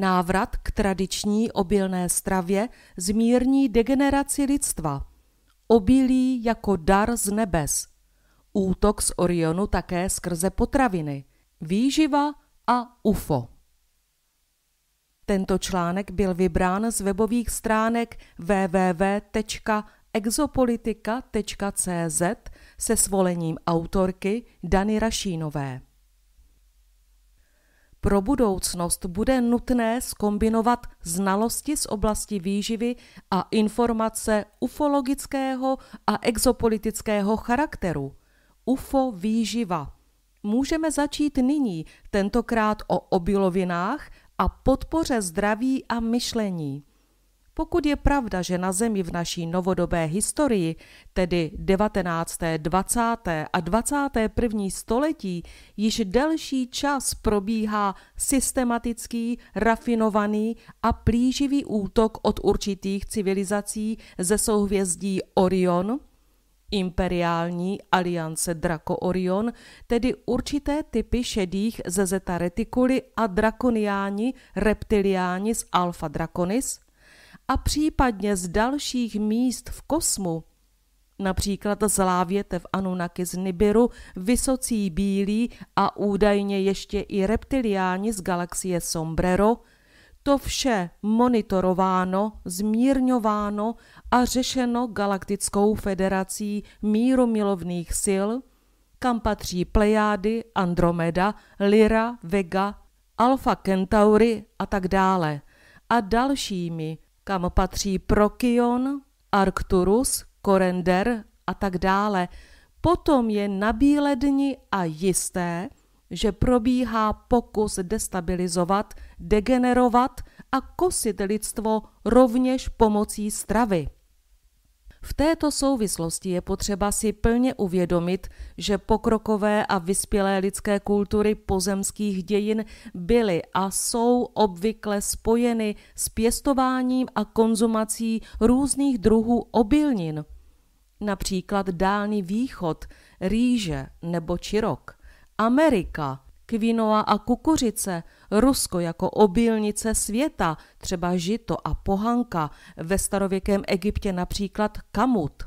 návrat k tradiční obilné stravě zmírní degeneraci lidstva. Obilí jako dar z nebes. Útok z Orionu také skrze potraviny. Výživa a UFO. Tento článek byl vybrán z webových stránek www.exopolitika.cz se svolením autorky Dany Rašínové. Pro budoucnost bude nutné skombinovat znalosti z oblasti výživy a informace ufologického a exopolitického charakteru. UFO výživa. Můžeme začít nyní, tentokrát o obilovinách a podpoře zdraví a myšlení. Pokud je pravda, že na Zemi v naší novodobé historii, tedy 19., 20. a 21. století, již delší čas probíhá systematický, rafinovaný a plíživý útok od určitých civilizací ze souhvězdí Orion, imperiální aliance Draco Orion, tedy určité typy šedých ze Zeta Reticuli a drakoniáni, reptiliáni z Alpha Draconis – a případně z dalších míst v kosmu, například z Lávěte v Anunnaki z Nibiru, Vysocí bílí a údajně ještě i reptiliáni z galaxie Sombrero, to vše monitorováno, zmírňováno a řešeno Galaktickou federací míromilovných sil, kam patří Plejády, Andromeda, Lyra, Vega, Alfa Centauri a tak dále a dalšími kam patří Prokion, Arcturus, Korender a tak dále, potom je na bíledni a jisté, že probíhá pokus destabilizovat, degenerovat a kosit lidstvo rovněž pomocí stravy. V této souvislosti je potřeba si plně uvědomit, že pokrokové a vyspělé lidské kultury pozemských dějin byly a jsou obvykle spojeny s pěstováním a konzumací různých druhů obilnin, například Dálný východ, rýže nebo čirok, Amerika – kvínoa a kukuřice, Rusko jako obilnice světa, třeba žito a pohanka, ve starověkém Egyptě například kamut.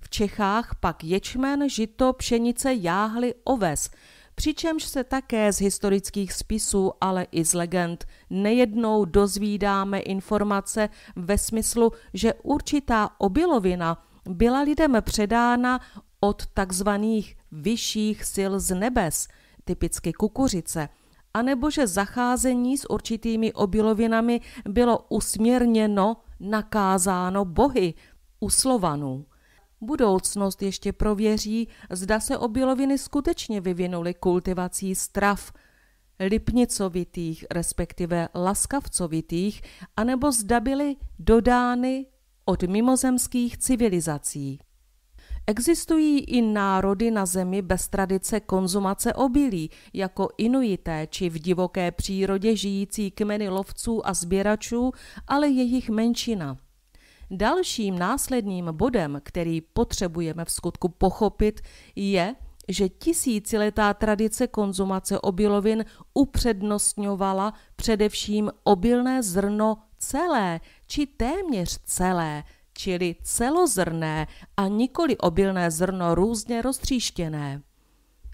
V Čechách pak ječmen, žito, pšenice, jáhly, oves, přičemž se také z historických spisů, ale i z legend nejednou dozvídáme informace ve smyslu, že určitá obilovina byla lidem předána od takzvaných vyšších sil z nebes – typicky kukuřice, anebo že zacházení s určitými obilovinami bylo usměrněno, nakázáno bohy, uslovanů. Budoucnost ještě prověří, zda se obiloviny skutečně vyvinuly kultivací strav, lipnicovitých, respektive laskavcovitých, anebo zda byly dodány od mimozemských civilizací. Existují i národy na zemi bez tradice konzumace obilí, jako Inuité či v divoké přírodě žijící kmeny lovců a sběračů, ale jejich menšina. Dalším následným bodem, který potřebujeme v skutku pochopit, je, že tisíciletá tradice konzumace obilovin upřednostňovala především obilné zrno celé či téměř celé – čili celozrné a nikoli obilné zrno různě roztříštěné.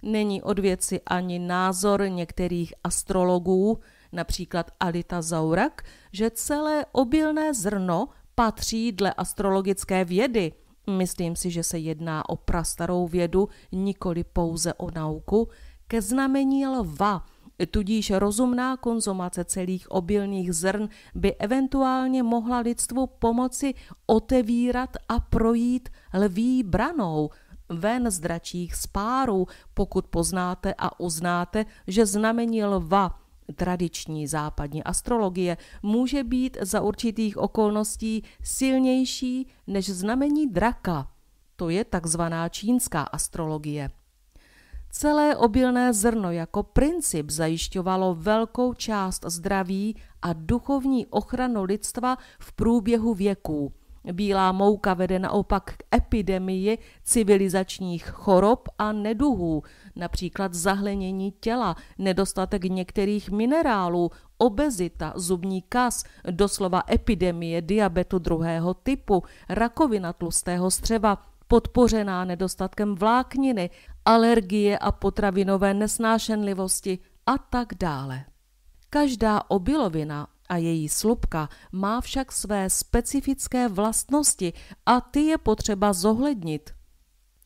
Není od věci ani názor některých astrologů, například Alita Zaurak, že celé obilné zrno patří dle astrologické vědy. Myslím si, že se jedná o prastarou vědu, nikoli pouze o nauku, ke znamení lva, Tudíž rozumná konzumace celých obilných zrn by eventuálně mohla lidstvu pomoci otevírat a projít lví branou, ven z dračích spárů, pokud poznáte a uznáte, že znamení lva tradiční západní astrologie může být za určitých okolností silnější než znamení draka. To je takzvaná čínská astrologie. Celé obilné zrno jako princip zajišťovalo velkou část zdraví a duchovní ochranu lidstva v průběhu věků. Bílá mouka vede naopak k epidemii civilizačních chorob a neduhů, například zahlenění těla, nedostatek některých minerálů, obezita, zubní kas, doslova epidemie diabetu druhého typu, rakovina tlustého střeva, podpořená nedostatkem vlákniny, alergie a potravinové nesnášenlivosti a tak dále. Každá obilovina a její slupka má však své specifické vlastnosti a ty je potřeba zohlednit.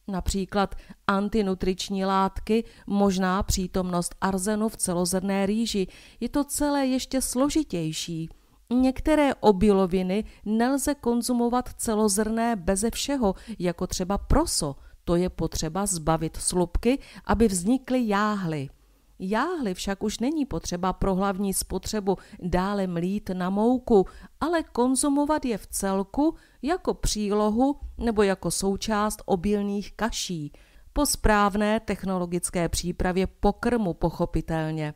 Například antinutriční látky, možná přítomnost arzenu v celozrné rýži. Je to celé ještě složitější. Některé obiloviny nelze konzumovat celozrné beze všeho, jako třeba proso. To je potřeba zbavit slupky, aby vznikly jáhly. Jáhly však už není potřeba pro hlavní spotřebu dále mlít na mouku, ale konzumovat je v celku jako přílohu nebo jako součást obilných kaší. Po správné technologické přípravě pokrmu pochopitelně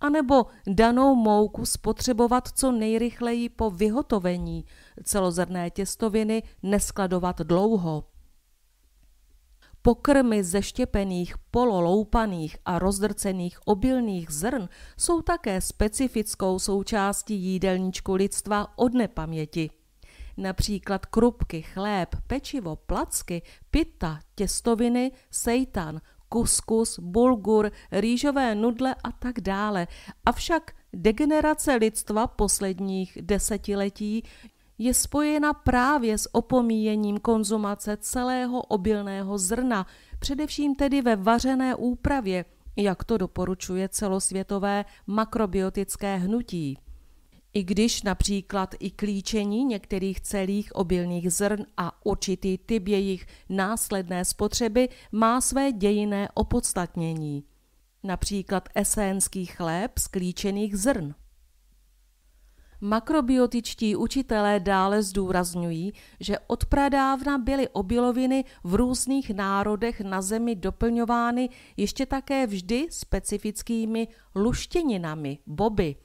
anebo danou mouku spotřebovat co nejrychleji po vyhotovení, celozrné těstoviny neskladovat dlouho. Pokrmy ze štěpených, pololoupaných a rozdrcených obilných zrn jsou také specifickou součástí jídelníčku lidstva od nepaměti. Například krupky, chléb, pečivo, placky, pita, těstoviny, seitan – kuskus, bulgur, rýžové nudle a tak dále. Avšak degenerace lidstva posledních desetiletí je spojena právě s opomíjením konzumace celého obilného zrna, především tedy ve vařené úpravě, jak to doporučuje celosvětové makrobiotické hnutí. I když například i klíčení některých celých obilných zrn a určitý typ jejich následné spotřeby má své dějinné opodstatnění. Například esénský chléb z klíčených zrn. Makrobiotičtí učitelé dále zdůrazňují, že od pradávna byly obiloviny v různých národech na zemi doplňovány ještě také vždy specifickými luštěninami, boby,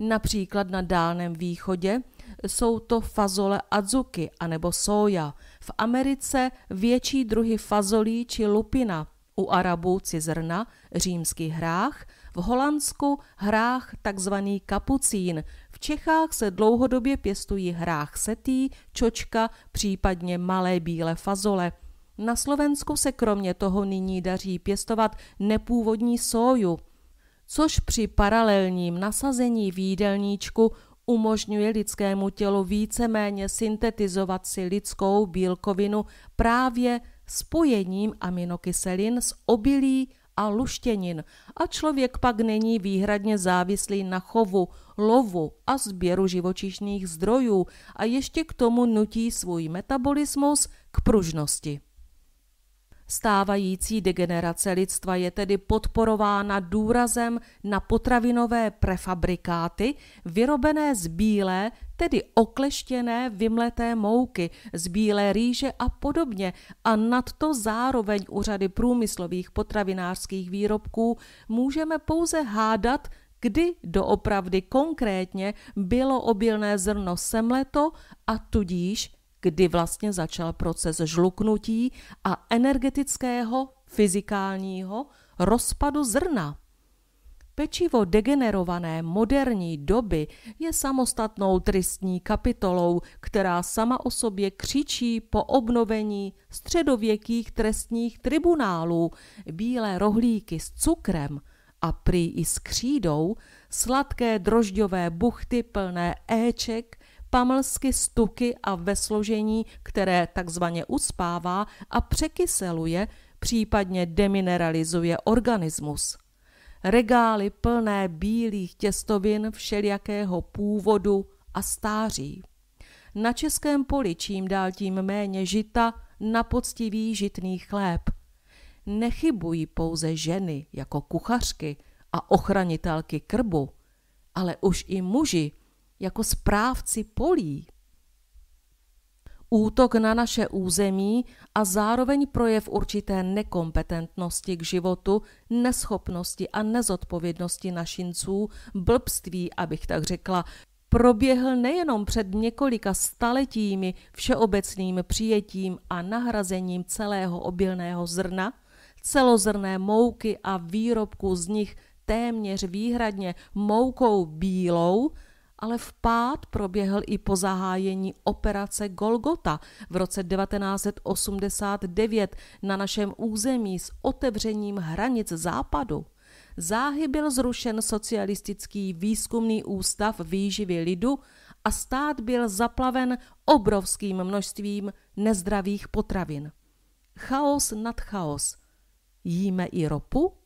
Například na Dálném východě jsou to fazole adzuki anebo soja. V Americe větší druhy fazolí či lupina, u Arabů cizrna, Římský hrách, v Holandsku hrách takzvaný kapucín, v Čechách se dlouhodobě pěstují hrách setý, čočka, případně malé bílé fazole. Na Slovensku se kromě toho nyní daří pěstovat nepůvodní soju – což při paralelním nasazení v jídelníčku umožňuje lidskému tělu víceméně syntetizovat si lidskou bílkovinu právě spojením aminokyselin z obilí a luštěnin a člověk pak není výhradně závislý na chovu, lovu a sběru živočišných zdrojů a ještě k tomu nutí svůj metabolismus k pružnosti. Stávající degenerace lidstva je tedy podporována důrazem na potravinové prefabrikáty vyrobené z bílé, tedy okleštěné vymleté mouky, z bílé rýže a podobně a nad to zároveň u řady průmyslových potravinářských výrobků můžeme pouze hádat, kdy doopravdy konkrétně bylo obilné zrno semleto a tudíž kdy vlastně začal proces žluknutí a energetického, fyzikálního rozpadu zrna. Pečivo degenerované moderní doby je samostatnou tristní kapitolou, která sama o sobě křičí po obnovení středověkých trestních tribunálů, bílé rohlíky s cukrem a prý i s křídou, sladké drožďové buchty plné éček, pamlsky, stuky a ve složení, které takzvaně uspává a překyseluje, případně demineralizuje organismus. Regály plné bílých těstovin všelijakého původu a stáří. Na českém poli čím dál tím méně žita na poctivý žitný chléb. Nechybují pouze ženy jako kuchařky a ochranitelky krbu, ale už i muži jako správci polí. Útok na naše území a zároveň projev určité nekompetentnosti k životu, neschopnosti a nezodpovědnosti našinců, blbství, abych tak řekla, proběhl nejenom před několika staletími všeobecným přijetím a nahrazením celého obilného zrna, celozrné mouky a výrobku z nich téměř výhradně moukou bílou, ale vpád proběhl i po zahájení operace Golgota v roce 1989 na našem území s otevřením hranic západu. Záhy byl zrušen socialistický výzkumný ústav výživy lidu a stát byl zaplaven obrovským množstvím nezdravých potravin. Chaos nad chaos. Jíme i ropu?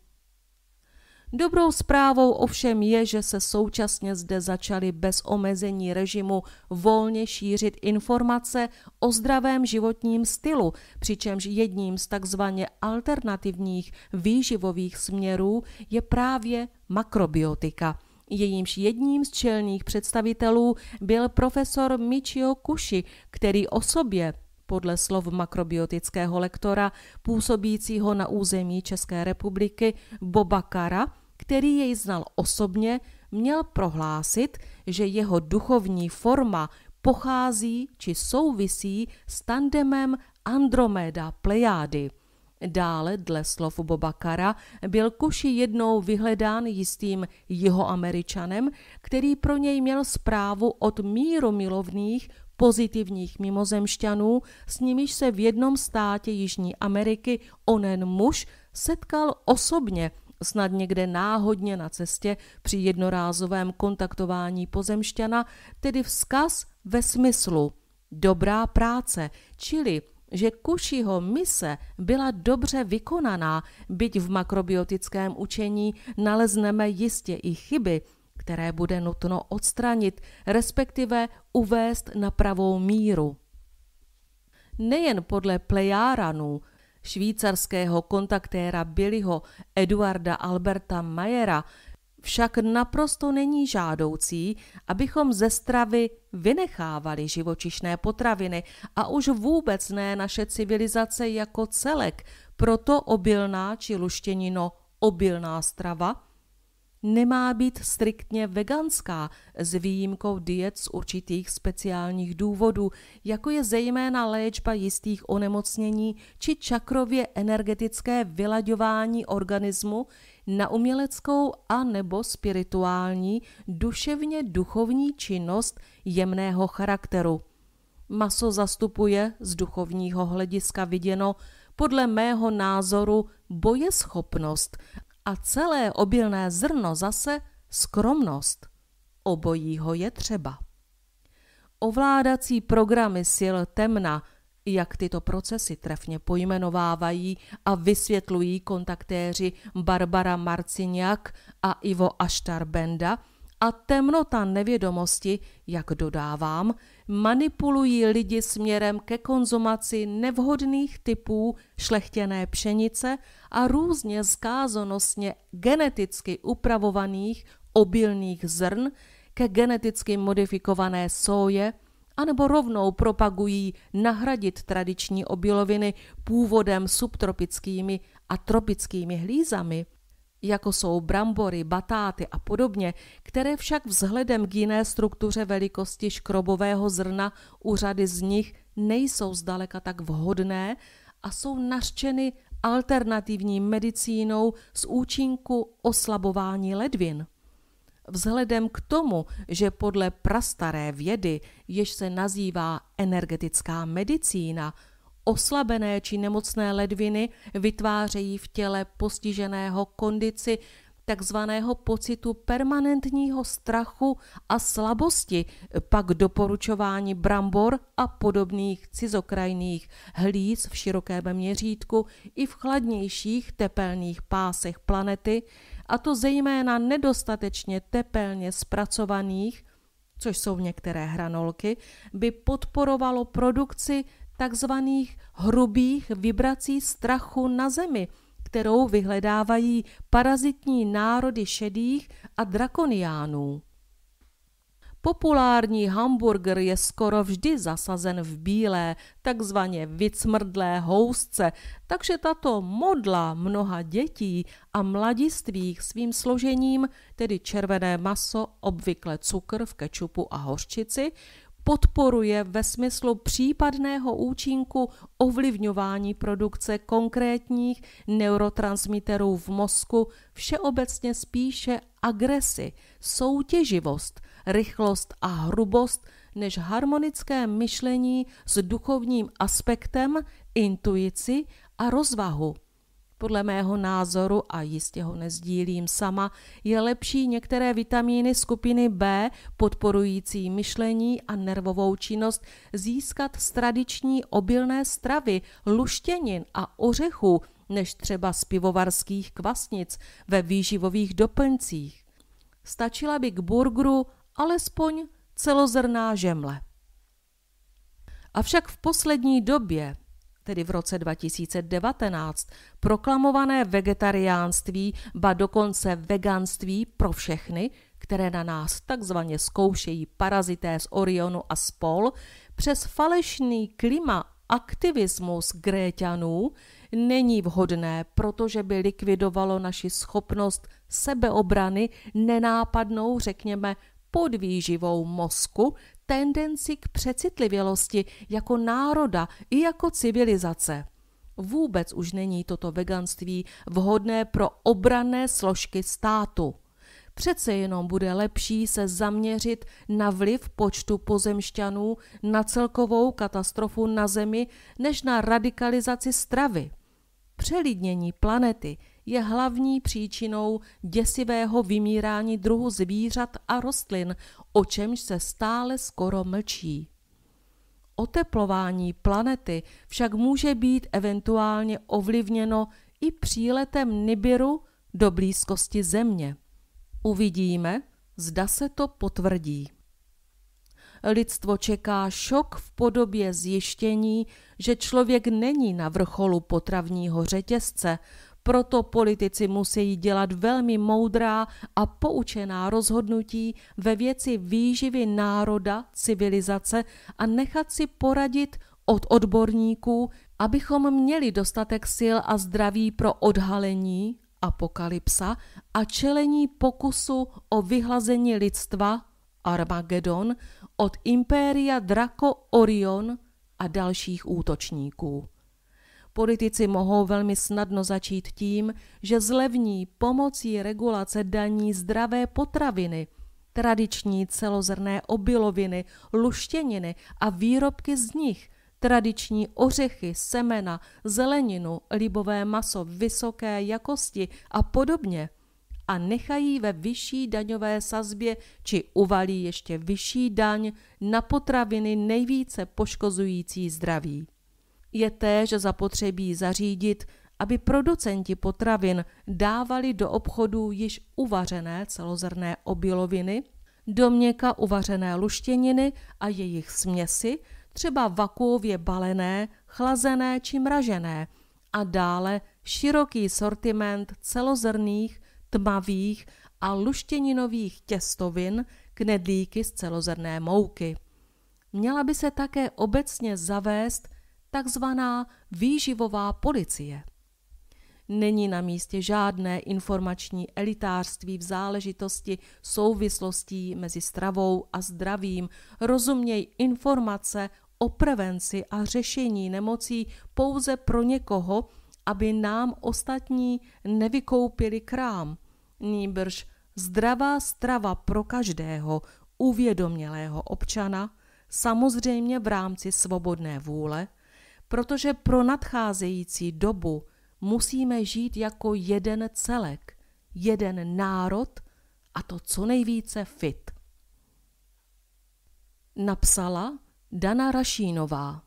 Dobrou zprávou ovšem je, že se současně zde začaly bez omezení režimu volně šířit informace o zdravém životním stylu, přičemž jedním z takzvaně alternativních výživových směrů je právě makrobiotika. Jejímž jedním z čelných představitelů byl profesor Michio Kushi, který o sobě podle slov makrobiotického lektora působícího na území České republiky Bobakara Kara – který jej znal osobně, měl prohlásit, že jeho duchovní forma pochází či souvisí s tandemem Andromeda Plejády. Dále, dle slov Bobakara, byl Kuši jednou vyhledán jistým jihoameričanem, který pro něj měl zprávu od míru milovných pozitivních mimozemšťanů, s nimiž se v jednom státě Jižní Ameriky onen muž setkal osobně snad někde náhodně na cestě při jednorázovém kontaktování pozemšťana, tedy vzkaz ve smyslu dobrá práce, čili že Kušiho mise byla dobře vykonaná, byť v makrobiotickém učení nalezneme jistě i chyby, které bude nutno odstranit, respektive uvést na pravou míru. Nejen podle Plejáranů, švýcarského kontaktéra Billyho Eduarda Alberta Mayera, však naprosto není žádoucí, abychom ze stravy vynechávali živočišné potraviny a už vůbec ne naše civilizace jako celek, proto obilná či luštěnino obilná strava – nemá být striktně veganská, s výjimkou diet z určitých speciálních důvodů, jako je zejména léčba jistých onemocnění či čakrově energetické vylaďování organismu na uměleckou a nebo spirituální duševně duchovní činnost jemného charakteru. Maso zastupuje z duchovního hlediska viděno podle mého názoru bojeschopnost a celé obilné zrno zase skromnost. Obojího je třeba. Ovládací programy sil temna, jak tyto procesy trefně pojmenovávají a vysvětlují kontaktéři Barbara Marciniak a Ivo Benda – a temnota nevědomosti, jak dodávám, manipulují lidi směrem ke konzumaci nevhodných typů šlechtěné pšenice a různě zkázonosně geneticky upravovaných obilných zrn ke geneticky modifikované soje, anebo rovnou propagují nahradit tradiční obiloviny původem subtropickými a tropickými hlízami – jako jsou brambory, batáty a podobně, které však vzhledem k jiné struktuře velikosti škrobového zrna u řady z nich nejsou zdaleka tak vhodné a jsou nařčeny alternativní medicínou z účinku oslabování ledvin. Vzhledem k tomu, že podle prastaré vědy, jež se nazývá energetická medicína, Oslabené či nemocné ledviny vytvářejí v těle postiženého kondici takzvaného pocitu permanentního strachu a slabosti, pak doporučování brambor a podobných cizokrajných hlíz v širokém měřítku i v chladnějších tepelných pásech planety, a to zejména nedostatečně tepelně zpracovaných, což jsou některé hranolky, by podporovalo produkci takzvaných hrubých vibrací strachu na Zemi, kterou vyhledávají parazitní národy šedých a drakoniánů. Populární hamburger je skoro vždy zasazen v bílé, takzvaně vycmrdlé housce, takže tato modla mnoha dětí a mladistvých svým složením, tedy červené maso, obvykle cukr v kečupu a hořčici, podporuje ve smyslu případného účinku ovlivňování produkce konkrétních neurotransmiterů v mozku všeobecně spíše agresi, soutěživost, rychlost a hrubost než harmonické myšlení s duchovním aspektem, intuici a rozvahu. Podle mého názoru, a jistě ho nezdílím sama, je lepší některé vitamíny skupiny B, podporující myšlení a nervovou činnost, získat z tradiční obilné stravy, luštěnin a ořechů, než třeba z pivovarských kvasnic ve výživových doplňcích. Stačila by k burgeru alespoň celozrná žemle. Avšak v poslední době tedy v roce 2019, proklamované vegetariánství, ba dokonce veganství pro všechny, které na nás takzvaně zkoušejí parazité z Orionu a spol, přes falešný klima aktivismus Gréťanů není vhodné, protože by likvidovalo naši schopnost sebeobrany nenápadnou, řekněme, podvýživou mozku, tendenci k přecitlivělosti jako národa i jako civilizace. Vůbec už není toto veganství vhodné pro obrané složky státu. Přece jenom bude lepší se zaměřit na vliv počtu pozemšťanů na celkovou katastrofu na Zemi než na radikalizaci stravy. Přelidnění planety je hlavní příčinou děsivého vymírání druhu zvířat a rostlin, o čemž se stále skoro mlčí. Oteplování planety však může být eventuálně ovlivněno i příletem Nibiru do blízkosti Země. Uvidíme, zda se to potvrdí. Lidstvo čeká šok v podobě zjištění, že člověk není na vrcholu potravního řetězce, proto politici musí dělat velmi moudrá a poučená rozhodnutí ve věci výživy národa, civilizace a nechat si poradit od odborníků, abychom měli dostatek sil a zdraví pro odhalení apokalypsa a čelení pokusu o vyhlazení lidstva Armagedon od impéria Draco Orion a dalších útočníků. Politici mohou velmi snadno začít tím, že zlevní pomocí regulace daní zdravé potraviny, tradiční celozrné obiloviny, luštěniny a výrobky z nich, tradiční ořechy, semena, zeleninu, libové maso vysoké jakosti a podobně a nechají ve vyšší daňové sazbě či uvalí ještě vyšší daň na potraviny nejvíce poškozující zdraví. Je též zapotřebí zařídit, aby producenti potravin dávali do obchodu již uvařené celozrné obiloviny, do měka uvařené luštěniny a jejich směsi, třeba vakuově balené, chlazené či mražené, a dále široký sortiment celozrných, tmavých a luštěninových těstovin, knedlíky z celozrné mouky. Měla by se také obecně zavést takzvaná výživová policie. Není na místě žádné informační elitářství v záležitosti souvislostí mezi stravou a zdravím. Rozuměj informace o prevenci a řešení nemocí pouze pro někoho, aby nám ostatní nevykoupili krám. Nýbrž zdravá strava pro každého uvědomělého občana, samozřejmě v rámci svobodné vůle – protože pro nadcházející dobu musíme žít jako jeden celek, jeden národ a to co nejvíce fit. Napsala Dana Rašínová.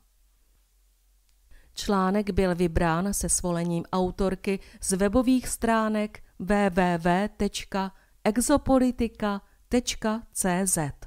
Článek byl vybrán se svolením autorky z webových stránek www.exopolitika.cz.